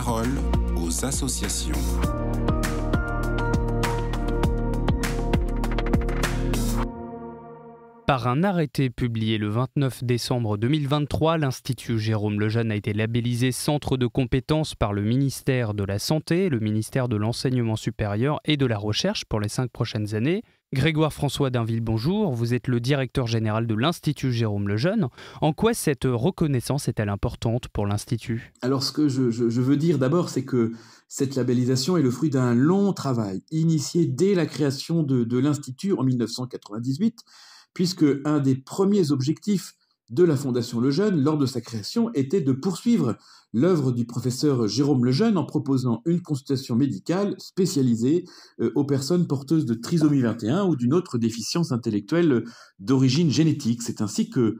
parole aux associations. Par un arrêté publié le 29 décembre 2023, l'Institut Jérôme Lejeune a été labellisé centre de compétences par le ministère de la Santé, le ministère de l'Enseignement supérieur et de la Recherche pour les cinq prochaines années. Grégoire François d'Inville, bonjour. Vous êtes le directeur général de l'Institut Jérôme Lejeune. En quoi cette reconnaissance est-elle importante pour l'Institut Alors, ce que je, veux dire d'abord, c'est que cette labellisation est le fruit d'un long travail initié dès la création de, de l'Institut en 1998, puisque un des premiers objectifs de la Fondation Lejeune lors de sa création était de poursuivre l'œuvre du professeur Jérôme Lejeune en proposant une consultation médicale spécialisée euh, aux personnes porteuses de trisomie 21 ou d'une autre déficience intellectuelle d'origine génétique. C'est ainsi que,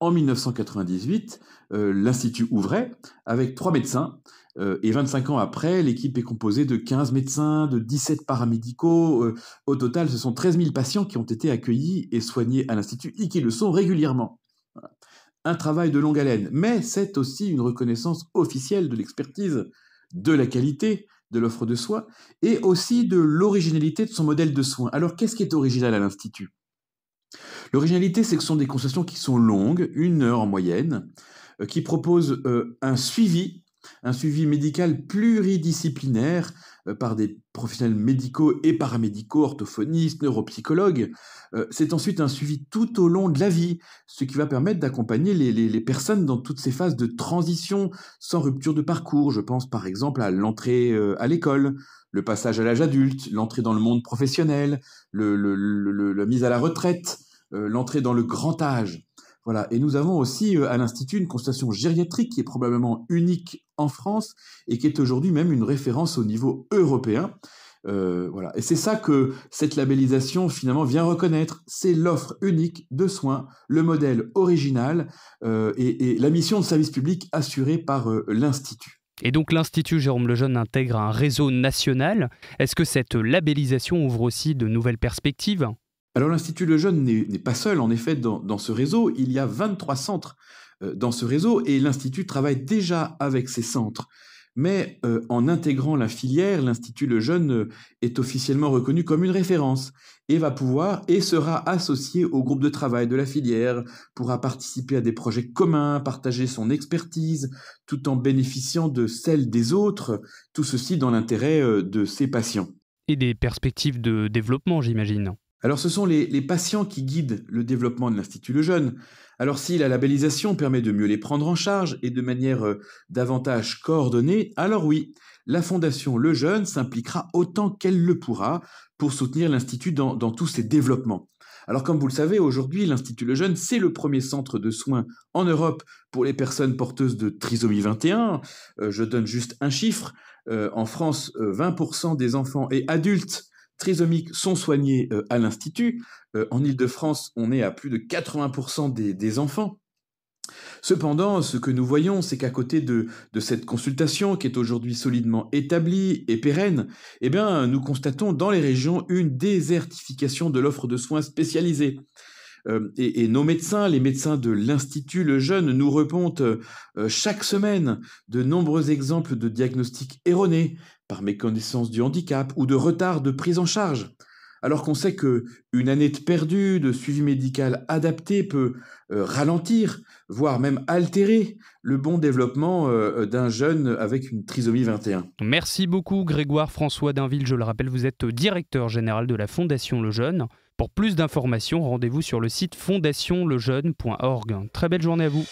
en 1998, euh, l'Institut ouvrait avec trois médecins. Euh, et 25 ans après, l'équipe est composée de 15 médecins, de 17 paramédicaux. au total, ce sont 13 000 patients qui ont été accueillis et soignés à l'Institut et qui le sont régulièrement. Un travail de longue haleine, mais c'est aussi une reconnaissance officielle de l'expertise, de la qualité de l'offre de soins et aussi de l'originalité de son modèle de soins. Alors qu'est-ce qui est original à l'Institut L'originalité, c'est que ce sont des concessions qui sont longues, une heure en moyenne, euh, qui proposent euh, un suivi un suivi médical pluridisciplinaire euh, par des professionnels médicaux et paramédicaux, orthophonistes, neuropsychologues. Euh, c'est ensuite un suivi tout au long de la vie, ce qui va permettre d'accompagner les, personnes dans toutes ces phases de transition sans rupture de parcours. Je pense par exemple à l'entrée euh, à l'école, le passage à l'âge adulte, l'entrée dans le monde professionnel, la mise à la retraite, l'entrée dans le grand âge. Voilà. Et nous avons aussi euh, à l'Institut une constatation gériatrique qui est probablement unique en France et qui est aujourd'hui même une référence au niveau européen. Euh, et c'est ça que cette labellisation finalement vient reconnaître. C'est l'offre unique de soins, le modèle original euh, et, la mission de service public assurée par l'Institut. Et donc l'Institut Jérôme Lejeune intègre un réseau national. Est-ce que cette labellisation ouvre aussi de nouvelles perspectives alors l'Institut Lejeune n'est pas seul, en effet, dans, ce réseau. Il y a 23 centres euh, dans ce réseau et l'Institut travaille déjà avec ces centres. Mais euh, en intégrant la filière, l'Institut Lejeune euh, est officiellement reconnu comme une référence et va pouvoir et sera associé au groupe de travail de la filière, pourra participer à des projets communs, partager son expertise, tout en bénéficiant de celle des autres, tout ceci dans l'intérêt de ses patients. Et des perspectives de développement, j'imagine. Alors ce sont les, patients qui guident le développement de l'Institut Le Jeune. Alors si la labellisation permet de mieux les prendre en charge et de manière euh, davantage coordonnée, alors oui, la Fondation Le Jeune s'impliquera autant qu'elle le pourra pour soutenir l'Institut dans, tous ses développements. Alors comme vous le savez, aujourd'hui, l'Institut Le Jeune, c'est le premier centre de soins en Europe pour les personnes porteuses de trisomie 21. Euh, je donne juste un chiffre. Euh, en France, 20% des enfants et adultes trisomiques sont soignés euh, à l'Institut. Euh, en Ile-de-France, on est à plus de 80% des, enfants. Cependant, ce que nous voyons, c'est qu'à côté de, cette consultation qui est aujourd'hui solidement établie et pérenne, eh bien, nous constatons dans les régions une désertification de l'offre de soins spécialisés. Euh, et, nos médecins, les médecins de l'Institut Le Jeune, nous remontent chaque semaine de nombreux exemples de diagnostics erronés, par méconnaissance du handicap ou de retard de prise en charge. Alors qu'on sait que une année de perdu, de suivi médical adapté peut euh, ralentir, voire même altérer le bon développement euh, euh, d'un jeune avec une trisomie 21. Merci beaucoup Grégoire François Dainville. Je le rappelle, vous êtes directeur général de la Fondation Le Jeune. Pour plus d'informations, rendez-vous sur le site fondationlejeune.org. Très belle journée à vous.